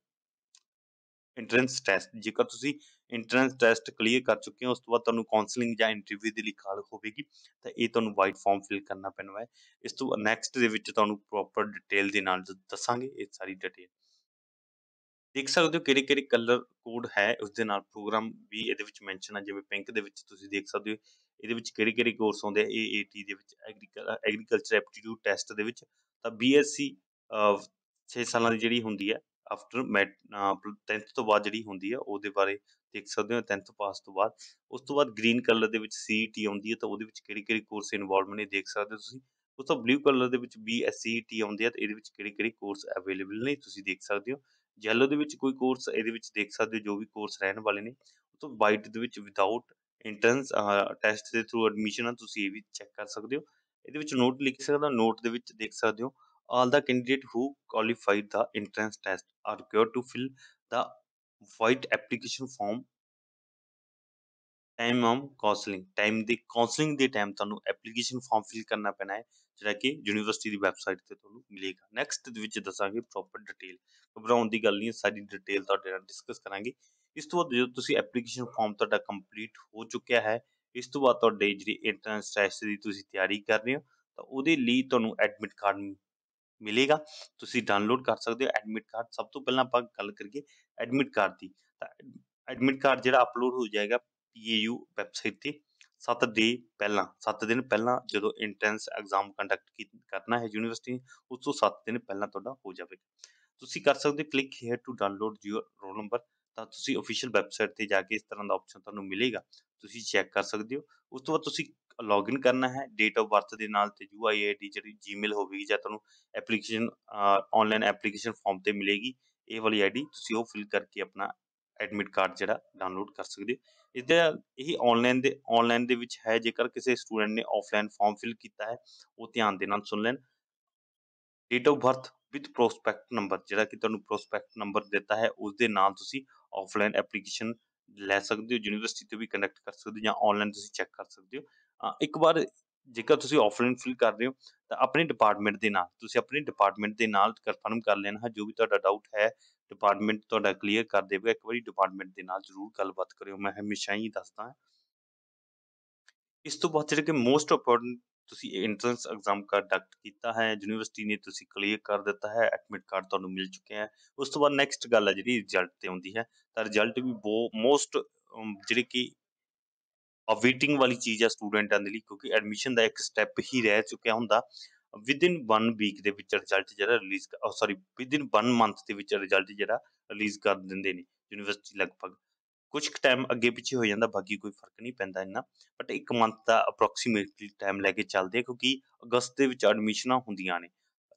entrance test ਜੇਕਰ ਤੁਸੀਂ entrance test clear ਕਰ ਚੁੱਕੇ ਹੋ ਉਸ ਤੋਂ ਬਾਅਦ ਤੁਹਾਨੂੰ counseling ਜਾਂ interview ਦੇ ਲਈ ਕਾਲ ਹੋਵੇਗੀ ਤਾਂ ਇਹ ਤੁਹਾਨੂੰ white form fill ਕਰਨਾ ਪੈਣਾ ਹੈ ਇਸ ਤੋਂ ਨੈਕਸਟ ਦੇ ਵਿੱਚ ਤੁਹਾਨੂੰ ਪ੍ਰੋਪਰ ਡਿਟੇਲ ਦੇ ਨਾਲ ਦੱਸਾਂਗੇ ਇਹ ਸਾਰੀ ਡਿਟੇਲ ਦੇਖ ਸਕਦੇ ਹੋ ਕਿਹੜੇ-ਕਿਹੜੇ ਕਲਰ ਕੋਡ ਹੈ ਉਸ ਦੇ ਨਾਲ ਪ੍ਰੋਗਰਾਮ ਵੀ ਇਹਦੇ ਵਿੱਚ ਮੈਂਸ਼ਨ ਆ ਜਿਵੇਂ ਪਿੰਕ ਦੇ ਵਿੱਚ ਤੁਸੀਂ ਦੇਖ ਸਕਦੇ ਹੋ ਇਹਦੇ ਵਿੱਚ ਕਿਹੜੇ-ਕਿਹੜੇ ਕੋਰਸ ਆਉਂਦੇ ਆ AAT ਦੇ ਵਿੱਚ ਐਗਰੀਕਲਚਰ ਐਪਟੀਟਿਊਡ ਟੈਸਟ ਦੇ ਵਿੱਚ ਤਾਂ BSc 6 ਸਾਲਾਂ ਦੀ ਜਿਹੜੀ ਹੁੰਦੀ ਹੈ ਆਫਟਰ 10th ਤੋਂ ਬਾਅਦ ਜਿਹੜੀ ਹੁੰਦੀ ਹੈ ਉਹਦੇ ਬਾਰੇ ਦੇਖ ਸਕਦੇ ਹੋ 10th ਪਾਸ ਤੋਂ ਬਾਅਦ ਉਸ ਤੋਂ ਬਾਅਦ ਗ੍ਰੀਨ ਕਲਰ ਦੇ ਵਿੱਚ CET ਆਉਂਦੀ ਹੈ ਤਾਂ ਉਹਦੇ ਵਿੱਚ ਕਿਹੜੇ-ਕਿਹੜੇ ਕੋਰਸ ਇਨਵੋਲਵਮੈਂਟ ਨੇ ਦੇਖ ਸਕਦੇ ਹੋ ਤੁਸੀਂ ਉਸ ਤੋਂ ਬਲੂ ਕਲਰ ਦੇ ਵਿੱਚ BSCET ਆਉਂਦੇ ਆ ਤੇ ਇਹਦੇ ਵਿੱਚ ਕਿਹੜੇ-ਕਿਹੜੇ ਕੋਰਸ ਅਵੇਲੇਬਲ ਨੇ ਤੁਸੀਂ ਦੇਖ ਸਕਦੇ ਹੋ ਜੈਲੋ ਦੇ ਵਿੱਚ ਕੋਈ ਕੋਰਸ ਇਹਦੇ ਵਿੱਚ ਦੇਖ ਸਕਦੇ ਹੋ ਜੋ ਵੀ ਕੋਰਸ ਰਹਿਣ ਵਾਲੇ ਨੇ ਉਹ ਤੋਂ ਵਾਈਟ ਦੇ ਵਿੱਚ ਵਿਦਆਊਟ ਐਂਟਰੈਂਸ ਟੈਸਟ ਦੇ ਥਰੂ ਐਡਮਿਸ਼ਨ ਆ ਤੁਸੀਂ ਇਹ ਵੀ ਚੈੱਕ ਕਰ ਸਕਦੇ ਹੋ ਇਹਦੇ ਵਿੱਚ ਨੋਟ ਲਿਖ ਸਕਦਾ ਨੋਟ ਦੇ ਵਿੱਚ ਦੇਖ ਸਕਦੇ ਹੋ all the candidate who qualified the entrance test are required to fill the white application form time ਆਮ ਕਾਉਂਸਲਿੰਗ ਟਾਈਮ ਦੀ ਕਾਉਂਸਲਿੰਗ ਦੇ ਟਾਈਮ ਤੁਹਾਨੂੰ ਐਪਲੀਕੇਸ਼ਨ ਫਾਰਮ ਫਿਲ ਕਰਨਾ ਪੈਣਾ ਹੈ ਜਿਹੜਾ ਕਿ ਯੂਨੀਵਰਸਿਟੀ ਦੀ ਵੈਬਸਾਈਟ ਤੇ ਤੁਹਾਨੂੰ ਮਿਲੇਗਾ ਨੈਕਸਟ ਦੇ ਵਿੱਚ ਦੱਸਾਂਗੇ ਪ੍ਰੋਪਰ ਡਿਟੇਲ ਘਬਰਾਉਣ ਦੀ ਗੱਲ ਨਹੀਂ ਸਾਰੀ ਡਿਟੇਲ ਤੁਹਾਡੇ ਨਾਲ ਡਿਸਕਸ ਕਰਾਂਗੇ ਇਸ ਤੋਂ ਬਾਅਦ ਜਦੋਂ ਤੁਸੀਂ ਐਪਲੀਕੇਸ਼ਨ ਫਾਰਮ ਤੁਹਾਡਾ ਕੰਪਲੀਟ ਹੋ ਚੁੱਕਿਆ ਹੈ ਇਸ ਤੋਂ ਬਾਅਦ ਤੁਹਾਡੇ ਜਿਹੜੀ ਐਂਟਰੈਂਸ ਟੈਸਟ ਦੀ ਤੁਸੀਂ ਤਿਆਰੀ ਕਰ ਰਹੇ ਹੋ ਤਾਂ ਉਹਦੇ ਲਈ ਤੁਹਾਨੂੰ ਐਡਮਿਟ ਕਾਰਡ ਮਿਲੇਗਾ ਤੁਸੀਂ ਡਾਊਨਲੋਡ ਕਰ ਸਕਦੇ ਹੋ ਐਡਮਿਟ ਕਾਰਡ ਸਭ ਤੋਂ ਪਹਿਲਾਂ ਆਪਾਂ ਗੱਲ ਕਰੀਏ ਐਡਮਿਟ ਕਾਰਡ ਦੀ ਤਾਂ ਐਡਮਿਟ ਕਾਰਡ ਜਿਹੜਾ ਅਪਲੋਡ ਹੋ ਜਾਏਗਾ ਪੀ ਵੈਬਸਾਈਟ 'ਤੇ 7 ਦੇ ਪਹਿਲਾਂ 7 ਦਿਨ ਪਹਿਲਾਂ ਜਦੋਂ ਇੰਟੈਂਸ ਐਗਜ਼ਾਮ ਕੰਡਕਟ ਕਰਨਾ ਹੈ ਯੂਨੀਵਰਸਿਟੀ ਉਸ ਤੋਂ 7 ਦਿਨ ਪਹਿਲਾਂ ਤੁਹਾਡਾ ਹੋ ਜਾਵੇਗਾ ਤੁਸੀਂ ਕਰ ਸਕਦੇ click here to download your roll number ਤਾਂ ਤੁਸੀਂ ਅਫੀਸ਼ੀਅਲ ਵੈਬਸਾਈਟ ਤੇ ਜਾ ਕੇ ਇਸ ਤਰ੍ਹਾਂ ਦਾ ਆਪਸ਼ਨ ਤੁਹਾਨੂੰ ਮਿਲੇਗਾ ਤੁਸੀਂ ਚੈੱਕ ਕਰ ਸਕਦੇ ਹੋ ਉਸ ਤੋਂ ਬਾਅਦ ਤੁਸੀਂ ਲੌਗਇਨ ਕਰਨਾ ਹੈ ਡੇਟ ਆਫ ਬਰਥ ਦੇ ਨਾਲ ਤੇ ਯੂ ਆਈ ਆਈਡੀ ਜਿਹੜੀ ਜੀਮੇਲ ਹੋਵੇਗੀ ਜਾਂ ਤੁਹਾਨੂੰ ਐਪਲੀਕੇਸ਼ਨ ਆਨਲਾਈਨ ਐਪਲੀਕੇਸ਼ਨ ਫਾਰਮ ਤੇ ਮਿਲੇਗੀ ਇਹ ਵਾਲੀ ਆਈਡੀ ਤੁਸੀਂ ਉਹ ਫਿਲ ਕਰਕੇ ਆਪਣਾ ਐਡਮਿਟ ਕਾਰਡ ਜਿਹੜਾ ਡਾਊਨਲੋਡ ਕਰ ਸਕਦੇ ਹੋ ਇਸ ਦੇ ਇਹ ਆਨਲਾਈਨ ਦੇ ਆਨਲਾਈਨ ਦੇ ਵਿੱਚ ਹੈ ਜੇਕਰ ਕਿਸੇ ਸਟੂਡੈਂਟ ਨੇ ਆਫਲਾਈਨ ਫਾਰਮ ਫਿਲ ਕੀਤਾ ਹੈ ਉਹ ਧਿਆਨ ਦੇ ਨਾਲ ਸੁਣ ਲੈਣ date of birth with prospect number ਜਿਹੜਾ ਕਿ ਤੁਹਾਨੂੰ ਪ੍ਰੋਸਪੈਕਟ ਨੰਬਰ ਦਿੱਤਾ ਹੈ ਉਸ ਦੇ ਨਾਲ ਤੁਸੀਂ ਆਫਲਾਈਨ ਐਪਲੀਕੇਸ਼ਨ ਲੈ ਸਕਦੇ ਹੋ ਯੂਨੀਵਰਸਿਟੀ ਤੋਂ ਵੀ ਕਨੈਕਟ ਕਰ ਸਕਦੇ ਹੋ ਜਾਂ ਆਨਲਾਈਨ ਤੁਸੀਂ ਚੈੱਕ ਕਰ ਸਕਦੇ ਹੋ ਇੱਕ ਵਾਰ ਜੇਕਰ ਤੁਸੀਂ ਆਫਲਾਈਨ ਫਿਲ ਕਰ ਰਹੇ ਹੋ ਤਾਂ ਆਪਣੇ ਡਿਪਾਰਟਮੈਂਟ ਦੇ ਨਾਲ ਤੁਸੀਂ ਆਪਣੇ ਡਿਪਾਰਟਮੈਂਟ ਦੇ ਨਾਲ ਕਨਫਰਮ ਕਰ ਲੈਣਾ ਜੋ ਵੀ ਤੁਹਾਡਾ ਡਾਊਟ ਹੈ ਡਿਪਾਰਟਮੈਂਟ ਤੁਹਾਡਾ ਕਲੀਅਰ ਕਰ ਦੇਵੇਗਾ ਇੱਕ ਵਾਰੀ ਡਿਪਾਰਟਮੈਂਟ ਦੇ ਨਾਲ ਜ਼ਰੂਰ ਗੱਲਬਾਤ ਕਰਿਓ ਮੈਂ ਹਮੇਸ਼ਾ ਹੀ ਦੱਸਦਾ ਇਸ ਤੋਂ ਬਾਅਦ ਜਿਹੜੇ ਕਿ ਮੋਸਟ ਇੰਪੋਰਟੈਂਟ ਤੁਸੀਂ ਐਂਟਰੈਂਸ ਐਗਜ਼ਾਮ ਕੰਡਕਟ ਕੀਤਾ ਹੈ ਯੂਨੀਵਰਸਿਟੀ ਨੇ ਤੁਸੀਂ ਕਲੀਅਰ ਕਰ ਦਿੱਤਾ ਹੈ ਐਡਮਿਟ ਕਾਰਡ ਤੁਹਾਨੂੰ ਮਿਲ ਚੁੱਕਿਆ ਹੈ ਉਸ ਤੋਂ ਬਾਅਦ ਨੈਕਸਟ ਗੱਲ ਹੈ ਜਿਹੜੀ ਰਿਜ਼ਲਟ ਤੇ ਆਉਂਦੀ ਹੈ ਤਾਂ ਰਿਜ਼ਲਟ ਵੀ ਮੋਸਟ ਜਿਹੜੀ ਕਿ ਅਵੇਟਿੰਗ ਵਾਲੀ ਚੀਜ਼ ਹੈ ਸਟੂਡੈਂਟਾਂ ਦੇ ਲਈ ਕਿਉਂਕਿ ਐਡਮਿਸ਼ਨ ਦਾ ਇੱਕ ਸਟੈਪ ਹੀ ਰਹਿ ਚੁੱਕਿਆ ਹੁੰਦਾ ਵਿਦ ਇਨ 1 ਵੀਕ ਦੇ ਵਿੱਚ ਰਿਜ਼ਲਟ ਜਿਹੜਾ release sorry within 1 month ਦੇ ਵਿੱਚ ਰਿਜ਼ਲਟ ਜਿਹੜਾ ਰਿਲੀਜ਼ ਕਰ ਦਿੰਦੇ ਨੇ ਯੂਨੀਵਰਸਿਟੀ ਲਗਭਗ ਕੁਝ ਟਾਈਮ ਅੱਗੇ ਪਿੱਛੇ ਹੋ ਜਾਂਦਾ ਬਾਕੀ ਕੋਈ ਫਰਕ ਨਹੀਂ ਪੈਂਦਾ ਇੰਨਾ ਬਟ ਇੱਕ ਮੰਥ ਦਾ ਅਪਰੋਕਸੀਮੇਟਲੀ ਟਾਈਮ ਲੈ ਕੇ ਚੱਲਦੇ ਆ ਕਿਉਂਕਿ ਅਗਸਤ ਦੇ ਵਿੱਚ ਐਡਮਿਸ਼ਨਾਂ ਹੁੰਦੀਆਂ ਨੇ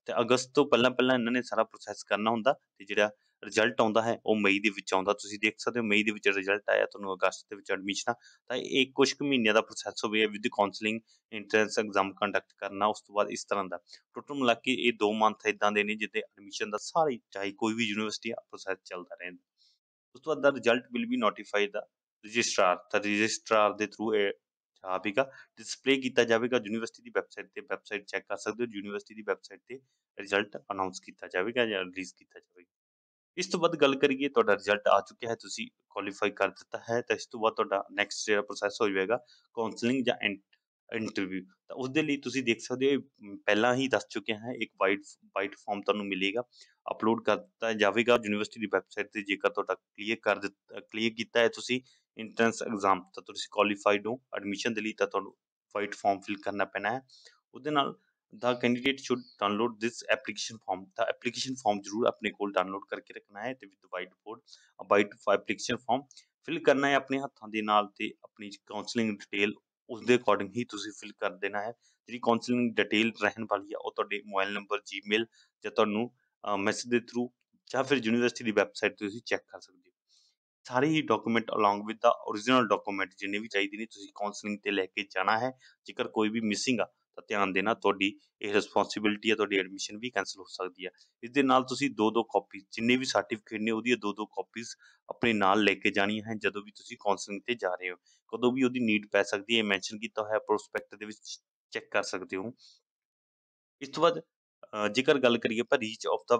ਤੇ ਅਗਸਤ ਤੋਂ ਪਹਿਲਾਂ ਪਹਿਲਾਂ ਇਹਨਾਂ ਨੇ ਸਾਰਾ ਪ੍ਰੋਸੈਸ ਕਰਨਾ ਹੁੰਦਾ ਤੇ ਜਿਹੜਾ ਰਿਜ਼ਲਟ ਆਉਂਦਾ ਹੈ ਉਹ ਮਈ ਦੇ ਵਿੱਚ ਆਉਂਦਾ ਤੁਸੀਂ ਦੇਖ ਸਕਦੇ ਹੋ ਮਈ ਦੇ ਵਿੱਚ ਰਿਜ਼ਲਟ ਆਇਆ ਤੁਹਾਨੂੰ ਅਗਸਤ ਦੇ ਵਿੱਚ ਐਡਮਿਸ਼ਨ ਤਾਂ ਇਹ ਕੁਝ ਕੁ ਮਹੀਨਿਆਂ ਦਾ ਪ੍ਰੋਸੈਸ ਹੋਵੇ with counselling entrance exam conduct ਕਰਨਾ ਉਸ ਤੋਂ ਬਾਅਦ ਇਸ ਤਰ੍ਹਾਂ ਦਾ ਟੋਟਲ ਮਿਲਾ ਕੇ ਇਹ 2 ਮੰਥ ਇਦਾਂ ਦੇ ਨੇ ਜਿੱਤੇ ਐਡਮਿਸ਼ਨ ਦਾ ਸਾਰੀ ਚਾਹੀ ਕੋਈ ਵੀ ਯੂਨੀਵਰਸਿਟੀ ਆ ਪ੍ਰੋਸੈਸ ਚੱਲਦਾ ਰਹਿੰਦਾ ਉਸ ਤੋਂ ਬਾਅਦ the result will be notify the registrar ਤਾਂ ਰਜਿਸਟਰਾਰ ਦੇ ਥਰੂ ਇਹ ਆਵੇਗਾ ਡਿਸਪਲੇ ਕੀਤਾ ਜਾਵੇਗਾ ਯੂਨੀਵਰਸਿਟੀ ਦੀ ਵੈਬਸਾਈਟ ਤੇ ਵੈਬਸਾਈਟ ਚੈੱਕ ਕਰ ਸਕਦੇ ਹੋ ਯੂਨੀਵਰਸਿਟੀ ਦੀ ਵੈਬਸਾਈਟ ਤੇ ਰਿਜ਼ਲਟ ਅਨਾਉਂਸ ਕੀਤਾ ਜਾਵੇਗਾ ਜਾਂ ਰਿਲੀਜ਼ ਕੀਤਾ ਜਾਵੇਗਾ ਇਸ ਤੋਂ ਬਾਅਦ ਗੱਲ ਕਰੀਏ ਤੁਹਾਡਾ ਰਿਜ਼ਲਟ ਆ ਚੁੱਕਿਆ ਹੈ ਤੁਸੀਂ ਕੁਆਲੀਫਾਈ ਕਰ ਦਿੱਤਾ ਹੈ ਤਾਂ ਇਸ ਤੋਂ ਬਾਅਦ ਤੁਹਾਡਾ ਨੈਕਸਟ ਜਿਹੜਾ ਪ੍ਰੋਸੈਸ ਹੋ ਜਾਵੇਗਾ ਕਾਉਂਸਲਿੰਗ ਜਾਂ ਇੰਟਰਵਿਊ ਤਾਂ ਉਸ ਦੇ ਲਈ ਤੁਸੀਂ ਦੇਖ ਸਕਦੇ ਹੋ ਪਹਿਲਾਂ ਹੀ ਦੱਸ ਚੁੱਕੇ ਹਾਂ ਇੱਕ ਵਾਈਟ ਵਾਈਟ ਫਾਰਮ ਤੁਹਾਨੂੰ ਮਿਲੇਗਾ ਅਪਲੋਡ ਕਰ ਦਿੱਤਾ ਜਾਵੇਗਾ ਯੂਨੀਵਰਸਿਟੀ ਦੀ ਵੈਬਸਾਈਟ ਤੇ ਜੇਕਰ ਤੁਹਾਡਾ ਕਲੀਅਰ ਕਰ ਦਿੱਤਾ ਕਲੀਅਰ ਕੀਤਾ ਹੈ ਤੁਸੀਂ ਇੰਟਰੈਂਸ ਐਗਜ਼ਾਮ ਤਾਂ ਤੁਸੀਂ ਕੁਆਲੀਫਾਈਡ ਹੋ ਐਡਮਿਸ਼ਨ ਦੇ ਲਈ ਤਾਂ ਤੁਹਾਨੂੰ ਵਾਈਟ ਫਾਰਮ ਫਿਲ ਕਰਨਾ ਪੈਣਾ ਹੈ ਉਹਦੇ ਨਾਲ the candidate should download this application form the application form जरूर ਆਪਣੇ ਕੋਲ ਡਾਊਨਲੋਡ ਕਰਕੇ ਰੱਖਣਾ ਹੈ ਤੇ with white board white application form fill ਕਰਨਾ ਹੈ ਆਪਣੇ ਹੱਥਾਂ ਦੇ ਨਾਲ ਤੇ ਆਪਣੀ ਕਾਉਂਸਲਿੰਗ ਡਿਟੇਲ ਉਸ ਦੇ ਅਕੋਰਡਿੰਗ ਹੀ ਤੁਸੀਂ ਫਿਲ ਕਰ ਦੇਣਾ ਹੈ ਜਿਹੜੀ ਕਾਉਂਸਲਿੰਗ ਡਿਟੇਲ ਰਹਿਣ ਵਾਲੀ ਹੈ ਉਹ ਤੁਹਾਡੇ ਮੋਬਾਈਲ ਨੰਬਰ ਜੀਮੇਲ ਜਾਂ ਤੁਹਾਨੂੰ ਮੈਸੇਜ ਦੇ ਥਰੂ ਜਾਂ ਫਿਰ ਯੂਨੀਵਰਸਿਟੀ ਦੀ ਵੈਬਸਾਈਟ ਤੋਂ ਤੁਸੀਂ ਚੈੱਕ ਕਰ ਸਕਦੇ ਹੋ ਸਾਰੇ ਹੀ document along with the origignal document ਜਿੰਨੇ ਵੀ ਚਾਹੀਦੇ ਨੇ ਤੁਸੀਂ ਕਾਉਂਸਲਿੰਗ ਤੇ ਲੈ ਕੇ ਜਾਣਾ ਹੈ ਜੇਕਰ ਕੋਈ ਵੀ ਮਿਸਿੰਗ ਆ ਤਾਂ ਧਿਆਨ ਦੇਣਾ ਤੁਹਾਡੀ ਇਹ ਰਿਸਪੌਂਸਿਬਿਲਟੀ ਹੈ ਤੁਹਾਡੀ ਐਡਮਿਸ਼ਨ ਵੀ ਕੈਨਸਲ ਹੋ ਸਕਦੀ ਹੈ ਇਸ ਦੇ ਨਾਲ ਤੁਸੀਂ ਦੋ ਦੋ ਕਾਪੀ ਜਿੰਨੇ ਵੀ ਸਰਟੀਫਿਕੇਟ ਨੇ ਉਹਦੀਆਂ ਦੋ ਦੋ ਕਾਪੀਜ਼ ਆਪਣੇ ਨਾਲ ਲੈ ਕੇ ਜਾਣੀਆਂ ਹੈ ਜਦੋਂ ਵੀ ਤੁਸੀਂ ਕਾਉਂਸਲਿੰਗ ਤੇ ਜਾ ਰਹੇ ਹੋ ਕਦੋਂ ਵੀ ਉਹਦੀ ਨੀਡ ਪੈ ਸਕਦੀ ਹੈ ਮੈਂਸ਼ਨ ਕੀਤਾ ਹੋਇਆ ਪ੍ਰੋਸਪੈਕਟ ਦੇ ਵਿੱਚ ਚੈੱਕ ਕਰ ਸਕਦੇ ਹੋ ਇਸ ਤੋਂ ਬਾਅਦ ਜੇਕਰ ਗੱਲ ਕਰੀਏ ਪਰ reach of the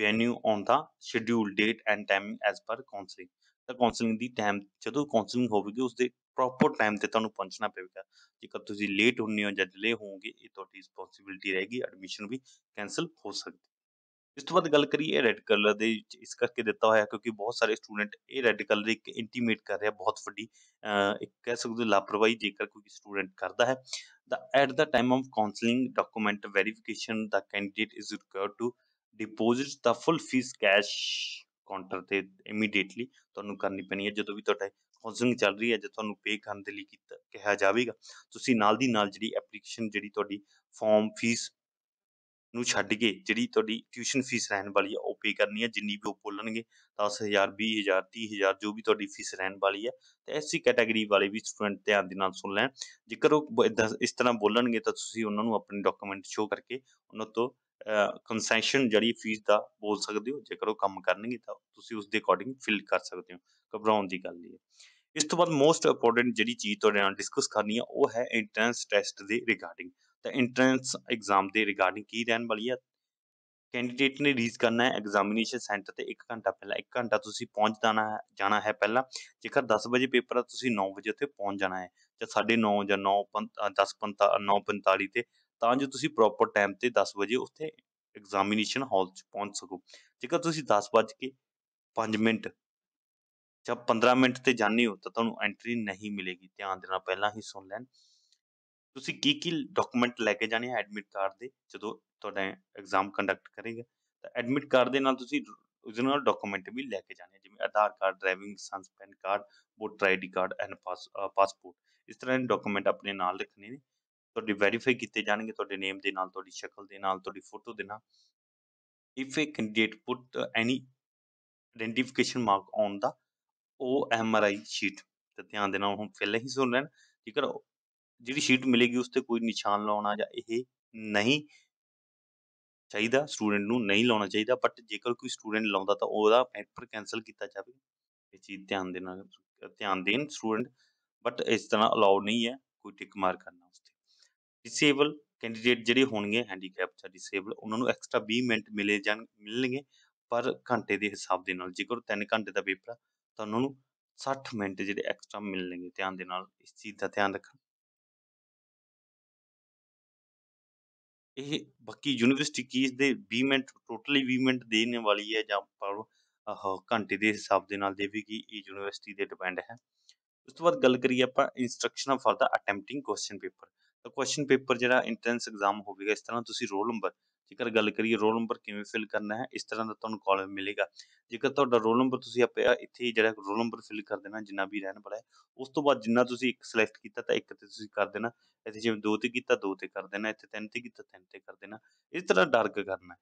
venue on the schedule date and time as per counselling ਤਾਂ ਕਾਉਂਸਲਿੰਗ ਦੀ ਟਾਈਮ ਜਦੋਂ ਕਾਉਂਸਲਿੰਗ ਹੋਵੇਗੀ ਉਸ ਦੇ ਪ੍ਰੋਪਰ ਟਾਈਮ ਤੇ ਤੁਹਾਨੂੰ ਪਹੁੰਚਣਾ ਪਵੇਗਾ ਜੇਕਰ ਤੁਸੀਂ ਲੇਟ ਹੁੰਨੇ ਹੋ ਜਾਂ ਡਿਲੇ ਹੋਵੋਗੇ ਇਹ ਤੁਹਾਡੀ ਰਿਸਪੌਂਸਿਬਿਲਟੀ ਰਹੇਗੀ ਐਡਮਿਸ਼ਨ ਵੀ ਕੈਨਸਲ ਹੋ ਸਕਦੀ ਇਸ ਤੋਂ ਬਾਅਦ ਗੱਲ ਕਰੀਏ ਰੈੱਡ ਕਲਰ ਦੇ ਵਿੱਚ ਇਸ ਕਰਕੇ ਦਿੱਤਾ ਹੋਇਆ ਕਿਉਂਕਿ ਬਹੁਤ ਸਾਰੇ ਸਟੂਡੈਂਟ ਇਹ ਰੈੱਡ ਕਲਰ ਇੱਕ ਇੰਟੀਮੇਟ ਕਰ ਰਿਹਾ ਬਹੁਤ ਵੱਡੀ ਇੱਕ ਕਹਿ ਸਕਦੇ ਲਾਪਰਵਾਹੀ ਜੇਕਰ ਕੋਈ ਸਟੂਡੈਂਟ ਕਰਦਾ ਹੈ ਦਾ at the time of counselling document verification the candidate is required to deposit the full fees cash counter ਤੇ ਇਮੀਡੀਏਟਲੀ ਤੁਹਾਨੂੰ ਕਰਨੀ ਪੈਣੀ ਹੈ ਜਦੋਂ ਵੀ ਤੁਹਾਡਾ ਹਾਊਸਿੰਗ ਚੱਲ ਰਹੀ ਹੈ ਜੇ ਤੁਹਾਨੂੰ ਪੇ ਕਰਨ ਦੇ ਲਈ ਕੀਤਾ ਕਿਹਾ ਜਾਵੇਗਾ ਤੁਸੀਂ ਨਾਲ ਦੀ ਨਾਲ ਜਿਹੜੀ ਐਪਲੀਕੇਸ਼ਨ ਜਿਹੜੀ ਤੁਹਾਡੀ ਫਾਰਮ ਫੀਸ ਨੂੰ ਛੱਡ ਕੇ ਜਿਹੜੀ ਤੁਹਾਡੀ ਟਿਊਸ਼ਨ ਫੀਸ ਰਹਿਣ ਵਾਲੀ ਹੈ ਉਹ ਪੇ ਕਰਨੀ ਹੈ ਜਿੰਨੀ ਵੀ ਉਹ ਬੋਲਣਗੇ 10000 20000 30000 ਜੋ ਵੀ ਤੁਹਾਡੀ ਫੀਸ ਰਹਿਣ ਵਾਲੀ ਹੈ ਤੇ ਐਸੀ ਕੈਟਾਗਰੀ ਵਾਲੇ ਵੀ ਸਟੂਡੈਂਟ ਧਿਆਨ ਦੇ ਨਾਲ ਸੁਣ ਲੈਣ ਜੇਕਰ ਉਹ ਇਸ ਤਰ੍ਹਾਂ ਬੋਲਣਗੇ ਤਾਂ ਤੁਸੀਂ ਉਹਨਾਂ ਨੂੰ ਆਪਣੇ ਡਾਕੂਮੈਂਟ ਸ਼ੋ ਕਰਕੇ ਉਹਨਾਂ ਤੋਂ ਕਨਸੈਸ਼ਨ ਜਿਹੜੀ ਫੀਸ ਦਾ ਬੋਲ ਸਕਦੇ ਹੋ ਜੇਕਰ ਉਹ ਕੰਮ ਕਰਨਗੇ ਤਾਂ ਤੁਸੀਂ ਉਸ ਦੇ ਅਕੋਰਡਿੰਗ ਫਿਲ ਕਰ ਸਕਦੇ ਹੋ ਘਬਰਾਉਣ ਦੀ ਗੱਲ ਨਹੀਂ ਹੈ ਇਸ ਤੋਂ ਬਾਅਦ ਮੋਸਟ ਇੰਪੋਰਟੈਂਟ ਜਿਹੜੀ ਚੀਜ਼ ਤੁਹਾਡੇ ਨਾਲ ਡਿਸਕਸ ਕਰਨੀ ਹੈ ਉਹ ਹੈ ਐਂਟਰੈਂਸ ਟੈਸਟ ਦੇ ਰਿਗਾਰਡਿੰਗ ਤਾਂ ਐਂਟਰੈਂਸ ਐਗਜ਼ਾਮ ਦੇ ਰਿਗਾਰਡਿੰਗ ਕੀ ਰਹਿਣ ਵਾਲੀ ਹੈ ਕੈਂਡੀਡੇਟ ਨੇ ਰੀਜ਼ ਕਰਨਾ ਹੈ ਐਗਜ਼ਾਮੀਨੇਸ਼ਨ ਸੈਂਟਰ ਤੇ 1 ਘੰਟਾ ਪਹਿਲਾਂ 1 ਘੰਟਾ ਤੁਸੀਂ ਪਹੁੰਚ ਜਾਣਾ ਹੈ ਜਾਣਾ ਹੈ ਪਹਿਲਾਂ ਜੇਕਰ 10 ਵਜੇ ਪੇਪਰ ਹੈ ਤੁਸੀਂ 9 ਵਜੇ ਉੱਥੇ ਪਹੁੰਚ ਜਾਣਾ ਹੈ ਜਾਂ 9:30 ਜਾਂ 9 10 9:45 ਤੇ ਤਾਂ ਜੋ ਤੁਸੀਂ ਪ੍ਰੋਪਰ ਟਾਈਮ ਤੇ 10 ਵਜੇ ਉੱਥੇ ਐਗਜ਼ਾਮੀਨੇਸ਼ਨ ਹਾਲ 'ਚ ਪਹੁੰਚ ਸਕੋ ਜੇਕਰ ਤੁਸੀਂ 10 ਵਜੇ 5 ਮਿੰਟ ਜਾਂ 15 ਮਿੰਟ ਤੇ ਜਾਣੇ ਹੋ ਤਾਂ ਤੁਹਾਨੂੰ ਐਂਟਰੀ ਨਹੀਂ ਮਿਲੇਗੀ ਧਿਆਨ ਦੇਣਾ ਪਹਿਲਾਂ ਹੀ ਸੁਣ ਲੈਣ ਤੁਸੀਂ ਕੀ ਕੀ ਡਾਕੂਮੈਂਟ ਲੈ ਕੇ ਜਾਣੇ ਆ ਐਡਮਿਟ ਕਾਰਡ ਦੇ ਜਦੋਂ ਤੁਹਾਡਾ ਐਗਜ਼ਾਮ ਕੰਡਕਟ ਕਰੇਗਾ ਤਾਂ ਐਡਮਿਟ ਕਾਰਡ ਦੇ ਨਾਲ ਤੁਸੀਂ original ਡਾਕੂਮੈਂਟ ਵੀ ਲੈ ਕੇ ਜਾਣੇ ਜਿਵੇਂ Aadhaar card driving licence PAN card voter ID card and passport ਇਸ ਤਰ੍ਹਾਂ ਦੇ ਡਾਕੂਮੈਂਟ ਆਪਣੇ ਨਾਲ ਰੱਖਣੇ ਨੇ ਤੁਹਾਡੀ ਵੈਰੀਫਾਈ ਕੀਤੇ ਜਾਣਗੇ ਤੁਹਾਡੇ ਨੇਮ ਦੇ ਨਾਲ ਤੁਹਾਡੀ ਸ਼ਕਲ ਦੇ ਨਾਲ ਤੁਹਾਡੀ ਫੋਟੋ ਦੇ ਨਾਲ if a candidate put any identification mark on the ਉਹ ਆਈ ਸ਼ੀਟ ਤੇ ਧਿਆਨ ਦੇਣਾ ਹੁਣ ਫਿਲ ਹੀ ਸੁਣ ਲੈਣ ਠੀਕ ਹੈ ਜਿਹੜੀ ਸ਼ੀਟ ਮਿਲੇਗੀ ਉਸ ਤੇ ਕੋਈ ਨਿਸ਼ਾਨ ਲਾਉਣਾ ਜਾਂ ਇਹ ਨਹੀਂ ਚਾਹੀਦਾ ਸਟੂਡੈਂਟ ਨੂੰ ਨਹੀਂ ਲਾਉਣਾ ਚਾਹੀਦਾ ਬਟ ਜੇਕਰ ਕੋਈ ਸਟੂਡੈਂਟ ਲਾਉਂਦਾ ਤਾਂ ਉਹਦਾ ਪੇਪਰ ਕੈਨਸਲ ਕੀਤਾ ਜਾਵੇ ਇਹ ਚੀਜ਼ ਧਿਆਨ ਦੇਣਾ ਧਿਆਨ ਦੇਣ ਸਟੂਡੈਂਟ ਬਟ ਇਸ ਤਰ੍ਹਾਂ ਅਲਾਉਡ ਨਹੀਂ ਹੈ ਕੋਈ ਟਿਕ ਮਾਰ ਕਰਨਾ ਡਿਸੇਬਲ ਕੈਂਡੀਡੇਟ ਜਿਹੜੇ ਹੋਣਗੇ ਹੈਂਡੀਕੈਪ ਜਾਂ ਡਿਸੇਬਲ ਉਹਨਾਂ ਨੂੰ ਐਕਸਟਰਾ 20 ਮਿੰਟ ਮਿਲੇ ਜਾਣ ਮਿਲਣਗੇ ਪਰ ਘੰਟੇ ਦੇ ਹਿਸਾਬ ਦੇ ਨਾਲ ਜੇਕਰ 3 ਘੰਟੇ ਦਾ ਪੇਪਰ ਆ ਤਾਂ ਉਹਨਾਂ ਨੂੰ 60 ਮਿੰਟ ਜਿਹੜੇ ਐਕਸਟਰਾ ਮਿਲਣਗੇ ਧਿਆਨ ਦੇ ਨਾਲ ਇਸ ਚੀਜ਼ ਦਾ ਧਿਆਨ ਰੱਖਣਾ ਇਹ ਬਾਕੀ ਯੂਨੀਵਰਸਿਟੀ ਕੀਸ ਦੇ 20 ਮਿੰਟ ਟੋਟਲੀ 20 ਮਿੰਟ ਦੇਣ ਵਾਲੀ ਹੈ ਜਾਂ ਪਰ ਘੰਟੇ ਦੇ ਹਿਸਾਬ ਦੇ ਨਾਲ ਦੇਵੇਗੀ ਇਹ ਯੂਨੀਵਰਸਿਟੀ ਦੇ ਡਿਪੈਂਡ ਹੈ ਉਸ ਤੋਂ ਬਾਅਦ ਗੱਲ ਕਰੀਏ ਆਪਾਂ instruction for the attempting question paper ਤਾਂ ਕੁਐਸਚਨ ਪੇਪਰ ਜਿਹੜਾ ਇੰਟੈਂਸ ਐਗਜ਼ਾਮ ਹੋਵੇਗਾ ਇਸ ਤਰ੍ਹਾਂ ਤੁਸੀਂ ਰੋਲ ਨੰਬਰ ਜੇਕਰ ਗੱਲ ਕਰੀਏ ਰੋਲ ਨੰਬਰ ਕਿਵੇਂ ਫਿਲ ਕਰਨਾ ਹੈ ਇਸ ਤਰ੍ਹਾਂ ਦਾ ਤੁਹਾਨੂੰ ਕਾਲਮ ਮਿਲੇਗਾ ਜੇਕਰ ਤੁਹਾਡਾ ਰੋਲ ਨੰਬਰ ਤੁਸੀਂ ਆਪੇ ਇੱਥੇ ਜਿਹੜਾ ਰੋਲ ਨੰਬਰ ਫਿਲ ਕਰ ਦੇਣਾ ਜਿੰਨਾ ਵੀ ਰਹਿਣ ਵਾਲਾ ਹੈ ਉਸ ਤੋਂ ਬਾਅਦ ਜਿੰਨਾ ਤੁਸੀਂ ਇੱਕ ਸਿਲੈਕਟ ਕੀਤਾ ਤਾਂ ਇੱਕ ਤੇ ਤੁਸੀਂ ਕਰ ਦੇਣਾ ਇੱਥੇ ਜਿਵੇਂ ਦੋ ਤੇ ਕੀਤਾ ਦੋ ਤੇ ਕਰ ਦੇਣਾ ਇੱਥੇ ਤਿੰਨ ਤੇ ਕੀਤਾ ਤਿੰਨ ਤੇ ਕਰ ਦੇਣਾ ਇਸ ਤਰ੍ਹਾਂ ਡਾਰਕ ਕਰਨਾ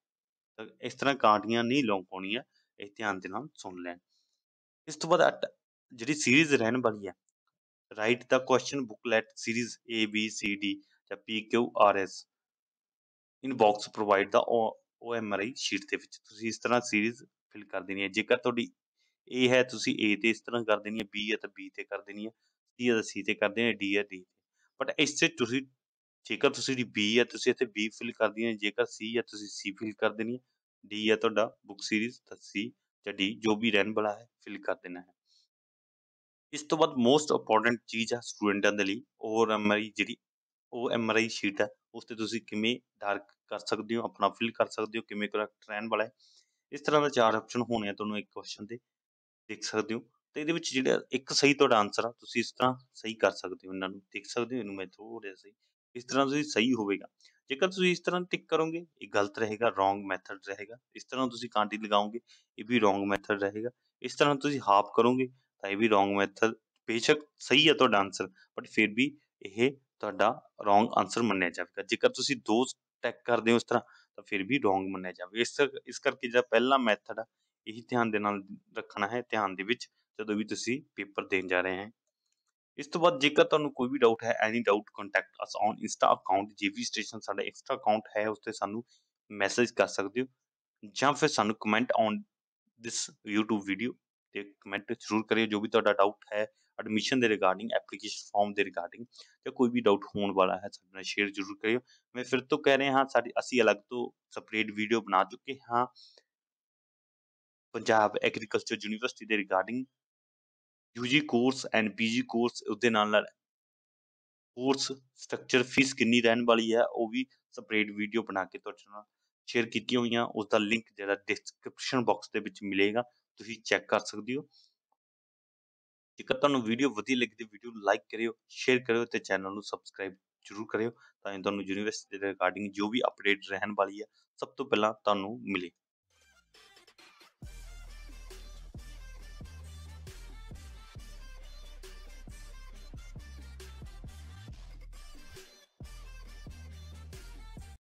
ਤਾਂ ਇਸ ਤਰ੍ਹਾਂ ਕਾਂਟੀਆਂ ਨਹੀਂ ਲੌਂਕਾਉਣੀਆਂ ਇਹ ਧਿਆਨ ਦੇ ਨਾਲ ਸੁਣ ਲੈਣ ਇਸ ਤੋਂ ਬਾਅਦ ਜਿਹੜੀ ਸੀਰੀਜ਼ ਰਹਿਣ ਵਾਲੀ ਹੈ Write the question booklet series A, B, C, D, ਜਾਂ P, Q, R, S in box provide the OMRI sheet ਦੇ ਵਿੱਚ ਤੁਸੀਂ ਇਸ ਤਰ੍ਹਾਂ ਸੀਰੀਜ਼ ਫਿਲ ਕਰ ਦੇਣੀ ਹੈ ਜੇਕਰ ਤੁਹਾਡੀ A ਹੈ ਤੁਸੀਂ A ਤੇ ਇਸ ਤਰ੍ਹਾਂ ਕਰ ਦੇਣੀ ਹੈ B ਹੈ ਤਾਂ B ਤੇ ਕਰ ਦੇਣੀ ਹੈ C ਹੈ ਤਾਂ C ਤੇ ਕਰ ਦੇਣੀ ਹੈ D ਹੈ D ਬਟ ਇਸ ਤੇ ਤੁਸੀਂ ਜੇਕਰ ਤੁਸੀਂ ਦੀ B ਹੈ ਤੁਸੀਂ ਇੱਥੇ B ਫਿਲ ਕਰ ਦੇਣੀ ਹੈ ਜੇਕਰ C ਹੈ ਤੁਸੀਂ C ਫਿਲ ਕਰ ਦੇਣੀ ਹੈ D ਹੈ ਤੁਹਾਡਾ ਬੁੱਕ ਸੀਰੀਜ਼ ਤਾਂ C ਜਾਂ D ਜੋ ਵੀ ਰਹਿਣ ਵਾਲਾ ਹੈ ਫਿਲ ਕਰ ਦੇਣਾ ਹੈ ਇਸ ਤੋਂ ਬਾਅਦ ਮੋਸਟ ਇੰਪੋਰਟੈਂਟ ਚੀਜ਼ ਆ ਸਟੂਡੈਂਟਾਂ ਦੇ ਲਈ ਉਹ ਐਮਆਰਆਈ ਜਿਹੜੀ ਉਹ ਐਮਆਰਆਈ ਸ਼ੀਟ ਹੈ ਉਸ ਤੇ ਤੁਸੀਂ ਕਿਵੇਂ ਡਾਰਕ ਕਰ ਸਕਦੇ ਹੋ ਆਪਣਾ ਫਿਲ ਕਰ ਸਕਦੇ ਹੋ ਕਿਵੇਂ ਕਰੈਕਟ ਰਹਿਣ ਵਾਲਾ ਹੈ ਇਸ ਤਰ੍ਹਾਂ ਦਾ ਚਾਰ ਆਪਸ਼ਨ ਹੋਣੇ ਆ ਤੁਹਾਨੂੰ ਇੱਕ ਕੁਐਸਚਨ ਦੇ ਦੇਖ ਸਕਦੇ ਹੋ ਤੇ ਇਹਦੇ ਵਿੱਚ ਜਿਹੜਾ ਇੱਕ ਸਹੀ ਤੁਹਾਡਾ ਆਨਸਰ ਆ ਤੁਸੀਂ ਇਸ ਤਰ੍ਹਾਂ ਸਹੀ ਕਰ ਸਕਦੇ ਹੋ ਇਹਨਾਂ ਨੂੰ ਦੇਖ ਸਕਦੇ ਹੋ ਇਹਨੂੰ ਮੈਂ ਥੋੜਾ ਸਹੀ ਇਸ ਤਰ੍ਹਾਂ ਤੁਸੀਂ ਸਹੀ ਹੋਵੇਗਾ ਜੇਕਰ ਤੁਸੀਂ ਇਸ ਤਰ੍ਹਾਂ ਟਿਕ ਕਰੋਗੇ ਇਹ ਗਲਤ ਰਹੇਗਾ ਰੋਂਗ ਮੈਥਡ ਰਹੇਗਾ ਇਸ ਤਰ੍ਹਾਂ ਤੁਸੀਂ ਕਾਂਟੀ ਲਗਾਓਗੇ ਇਹ ਵੀ ਰੋਂਗ ਮੈਥਡ ਰਹੇਗਾ ਇਸ ਤਰ੍ਹਾਂ ਤੁਸੀਂ ਹਾਫ ਕਰੋਗੇ ਤਾਂ ਇਹ ਵੀ ਰੋਂਗ ਮੈਥਡ ਬੇਸ਼ੱਕ ਸਹੀ ਹੈ ਤੁਹਾਡਾ ਆਨਸਰ ਬਟ ਫਿਰ ਵੀ ਇਹ ਤੁਹਾਡਾ ਰੋਂਗ ਆਨਸਰ ਮੰਨਿਆ ਜਾਵੇਗਾ ਜੇਕਰ ਤੁਸੀਂ ਦੋ ਟੈਕ ਕਰਦੇ ਹੋ ਇਸ ਤਰ੍ਹਾਂ ਤਾਂ ਫਿਰ ਵੀ ਰੋਂਗ ਮੰਨਿਆ ਜਾਵੇ ਇਸ ਇਸ ਕਰਕੇ ਜਿਹੜਾ ਪਹਿਲਾ ਮੈਥਡ ਆ ਇਹੀ ਧਿਆਨ ਦੇ ਨਾਲ ਰੱਖਣਾ ਹੈ ਧਿਆਨ ਦੇ ਵਿੱਚ ਜਦੋਂ ਵੀ ਤੁਸੀਂ ਪੇਪਰ ਦੇਣ ਜਾ ਰਹੇ ਹੋ ਇਸ ਤੋਂ ਬਾਅਦ ਜੇਕਰ ਤੁਹਾਨੂੰ ਕੋਈ ਵੀ ਡਾਊਟ ਹੈ any doubt contact us on insta account GV station ਸਾਡਾ ਐਕਸਟਰਾ ਅਕਾਊਂਟ ਹੈ ਉਸ ਤੇ ਸਾਨੂੰ ਮੈਸੇਜ ਕਰ ਸਕਦੇ ਹੋ ਜਾਂ ਫਿਰ ਸਾਨੂੰ comment on this YouTube video ਤੇ ਕਮੈਂਟ ਜ਼ਰੂਰ ਕਰਿਓ ਜੋ ਵੀ ਤੁਹਾਡਾ ਡਾਊਟ ਹੈ ਐਡਮਿਸ਼ਨ ਦੇ ਰਿਗਾਰਡਿੰਗ ਐਪਲੀਕੇਸ਼ਨ ਫਾਰਮ ਦੇ ਰਿਗਾਰਡਿੰਗ ਜਾਂ ਕੋਈ ਵੀ ਡਾਊਟ ਹੋਣ ਵਾਲਾ ਹੈ ਸਾਡੇ ਨਾਲ ਸ਼ੇਅਰ ਜ਼ਰੂਰ ਕਰਿਓ ਮੈਂ ਫਿਰ ਤੋਂ ਕਹਿ ਰਿਹਾ ਹਾਂ ਸਾਡੀ ਅਸੀਂ ਅਲੱਗ ਤੋਂ ਸਪਰੇਡ ਵੀਡੀਓ ਬਣਾ ਚੁੱਕੇ ਹਾਂ ਪੰਜਾਬ ਐਗਰੀਕਲਚਰ ਯੂਨੀਵਰਸਿਟੀ ਦੇ regarding UG course and PG course ਉਹਦੇ ਨਾਲ ਨਾਲ ਕੋਰਸ ਸਟਰਕਚਰ ਫੀਸ ਕਿੰਨੀ ਰਹਿਣ ਵਾਲੀ ਹੈ ਉਹ ਵੀ ਸਪਰੇਡ ਵੀਡੀਓ ਬਣਾ ਕੇ ਤੁਹਾਡੇ ਨਾਲ ਸ਼ੇਅਰ ਕੀਤੀ ਹੋਈਆਂ ਉਸ ਦਾ ਲਿੰਕ ਜਿਹੜਾ ਡਿਸਕ੍ਰਿਪਸ਼ਨ ਬਾਕਸ ਦੇ ਵਿੱਚ ਮਿਲੇਗਾ ਤੁਸੀਂ ਚੈੱਕ ਕਰ ਸਕਦੇ ਹੋ ਜੇਕਰ ਤੁਹਾਨੂੰ ਵੀਡੀਓ ਵਧੀਆ ਲੱਗੀ ਤੇ ਵੀਡੀਓ ਨੂੰ ਲਾਈਕ ਕਰਿਓ ਸ਼ੇਅਰ ਕਰਿਓ ਤੇ ਚੈਨਲ ਨੂੰ ਸਬਸਕ੍ਰਾਈਬ ਜ਼ਰੂਰ ਕਰਿਓ ਤਾਂ ਤੁਹਾਨੂੰ ਯੂਨੀਵਰਸਿਟੀ ਦੇ ਰਿਗਾਰਡਿੰਗ ਜੋ ਵੀ ਅਪਡੇਟ ਰਹਿਣ ਵਾਲੀ ਹੈ ਸਭ ਤੋਂ ਪਹਿਲਾਂ ਤੁਹਾਨੂੰ ਮਿਲੇ